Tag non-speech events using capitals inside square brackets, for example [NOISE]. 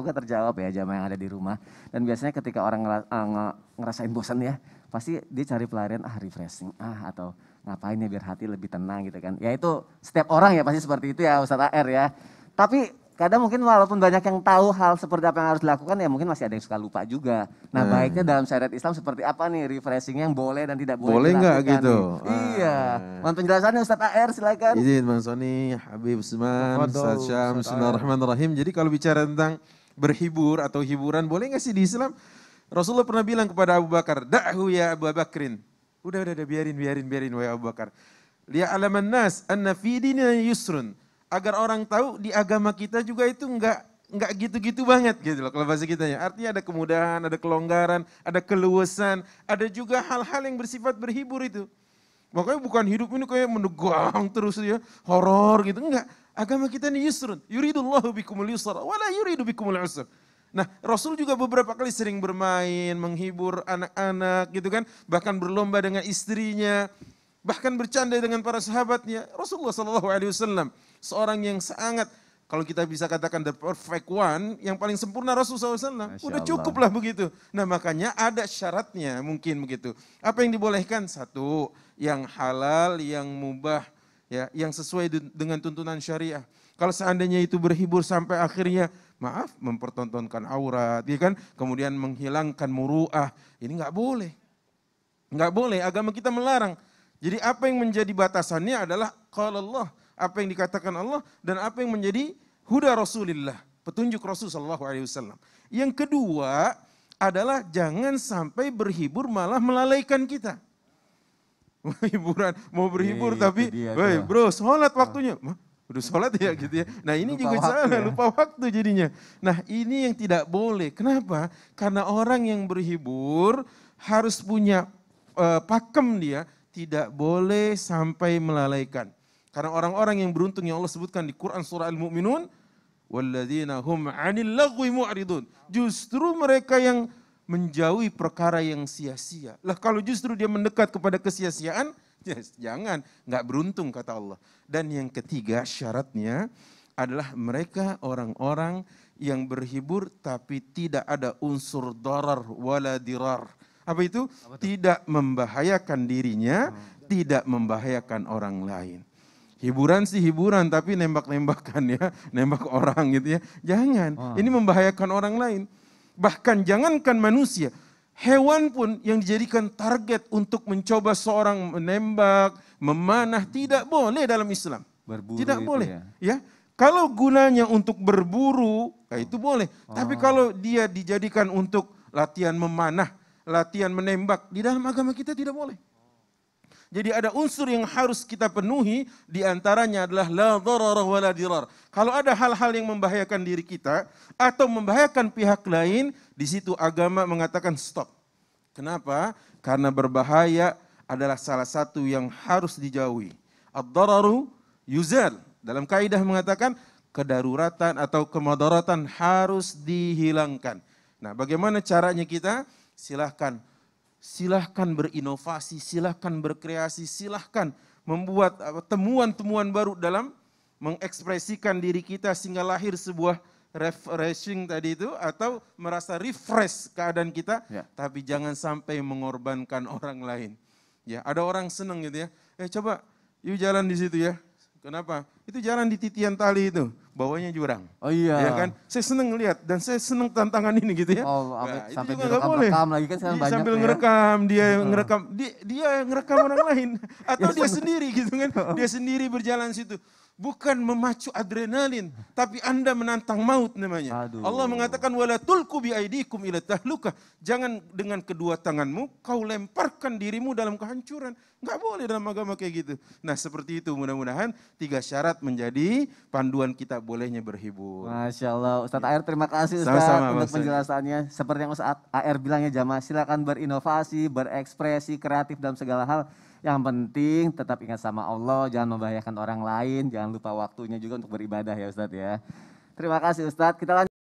semoga terjawab ya jamaah yang ada di rumah. Dan biasanya ketika orang eh, ngerasain bosan ya, pasti dia cari pelarian ah refreshing ah atau ngapain ya biar hati lebih tenang gitu kan. Ya itu setiap orang ya pasti seperti itu ya Ustadz AR ya. Tapi kadang mungkin walaupun banyak yang tahu hal seperti apa yang harus dilakukan ya mungkin masih ada yang suka lupa juga. Nah hmm. baiknya dalam syariat Islam seperti apa nih refreshing yang boleh dan tidak boleh Boleh nggak gitu? Nih. Ah. Iya. Mohon penjelasannya Ustadz AR silakan. Izin Bang Sony, Habib Usman, Ustaz Syam, Rahman Rahim. Jadi kalau bicara tentang berhibur atau hiburan boleh nggak sih di Islam? Rasulullah pernah bilang kepada Abu Bakar, "Da'hu ya Abu Bakrin." Udah, udah, udah, biarin, biarin, biarin, wahai Abu Bakar. Lihat alaman nas, anna fi yusrun. Agar orang tahu di agama kita juga itu enggak nggak gitu-gitu banget gitu loh kalau bahasa kita ya Artinya ada kemudahan, ada kelonggaran, ada keluasan, ada juga hal-hal yang bersifat berhibur itu. Makanya bukan hidup ini kayak menegang terus ya, horor gitu. Enggak, Agama kita ini yusrun. Yuridullahu bikumul yusra wala yuridu bikumul usr. Nah, Rasul juga beberapa kali sering bermain, menghibur anak-anak gitu kan, bahkan berlomba dengan istrinya, bahkan bercanda dengan para sahabatnya. Rasulullah Shallallahu alaihi wasallam seorang yang sangat kalau kita bisa katakan the perfect one, yang paling sempurna Rasulullah SAW. Udah cukup lah begitu. Nah makanya ada syaratnya mungkin begitu. Apa yang dibolehkan? Satu, yang halal, yang mubah, ya yang sesuai dengan tuntunan syariah. Kalau seandainya itu berhibur sampai akhirnya maaf mempertontonkan aurat, ya kan? Kemudian menghilangkan muruah, ini nggak boleh. Nggak boleh, agama kita melarang. Jadi apa yang menjadi batasannya adalah kalau Allah, apa yang dikatakan Allah dan apa yang menjadi huda Rasulillah, petunjuk Rasul Shallallahu Alaihi Wasallam. Yang kedua adalah jangan sampai berhibur malah melalaikan kita hiburan, mau berhibur iya, tapi, woi bro, sholat ah. waktunya. Oh. Udah sholat ya gitu ya. Nah ini lupa juga salah, ya. lupa waktu jadinya. Nah ini yang tidak boleh. Kenapa? Karena orang yang berhibur harus punya uh, pakem dia, tidak boleh sampai melalaikan. Karena orang-orang yang beruntung yang Allah sebutkan di Quran surah Al-Mu'minun, walladzina hum 'anil Justru mereka yang menjauhi perkara yang sia-sia. Lah kalau justru dia mendekat kepada kesia-siaan, yes, [LAUGHS] ya, jangan, nggak beruntung kata Allah. Dan yang ketiga syaratnya adalah mereka orang-orang yang berhibur tapi tidak ada unsur darar wala dirar. Apa itu? Tidak membahayakan dirinya, hmm. tidak membahayakan orang lain. Hiburan sih hiburan tapi nembak-nembakan ya, [LAUGHS] nembak orang gitu ya. Jangan, hmm. ini membahayakan orang lain. Bahkan jangankan manusia, hewan pun yang dijadikan target untuk mencoba seorang menembak, memanah tidak boleh dalam Islam. Berburu tidak boleh, ya. ya. Kalau gunanya untuk berburu, ya itu boleh. Oh. Tapi kalau dia dijadikan untuk latihan memanah, latihan menembak, di dalam agama kita tidak boleh. Jadi ada unsur yang harus kita penuhi diantaranya adalah la dharar wa la dirar. Kalau ada hal-hal yang membahayakan diri kita atau membahayakan pihak lain, di situ agama mengatakan stop. Kenapa? Karena berbahaya adalah salah satu yang harus dijauhi. Ad-dararu yuzal. Dalam kaidah mengatakan kedaruratan atau kemadaratan harus dihilangkan. Nah, bagaimana caranya kita? Silahkan silahkan berinovasi, silahkan berkreasi, silahkan membuat eh, temuan-temuan baru dalam mengekspresikan diri kita sehingga lahir sebuah refreshing tadi itu atau merasa refresh keadaan kita ya. tapi jangan sampai mengorbankan [LAUGHS] orang lain. Ya, ada orang seneng gitu ya. Eh coba yuk jalan di situ ya. Kenapa? Itu jalan di titian tali itu bawahnya jurang. Oh iya. Ya kan? Saya seneng lihat dan saya seneng tantangan ini gitu ya. Oh, nah, sampai itu juga nggak boleh. lagi kan iya, banyak sambil ya. ngerekam, dia hmm. ngerekam, dia, dia ngerekam orang lain [LAUGHS] atau ya, dia sendiri gitu kan. Dia sendiri berjalan situ bukan memacu adrenalin, tapi Anda menantang maut namanya. Aduh. Allah mengatakan wala tulku bi aidikum ila tahluka. Jangan dengan kedua tanganmu kau lemparkan dirimu dalam kehancuran. Enggak boleh dalam agama kayak gitu. Nah, seperti itu mudah-mudahan tiga syarat menjadi panduan kita bolehnya berhibur. Masya Allah. Ustaz ya. AR terima kasih Ustadz Sama -sama, untuk penjelasannya. Seperti yang Ustaz AR bilangnya jamaah, silakan berinovasi, berekspresi, kreatif dalam segala hal. Yang penting tetap ingat sama Allah, jangan membahayakan orang lain, jangan lupa waktunya juga untuk beribadah ya Ustadz ya. Terima kasih Ustadz. Kita lanjut.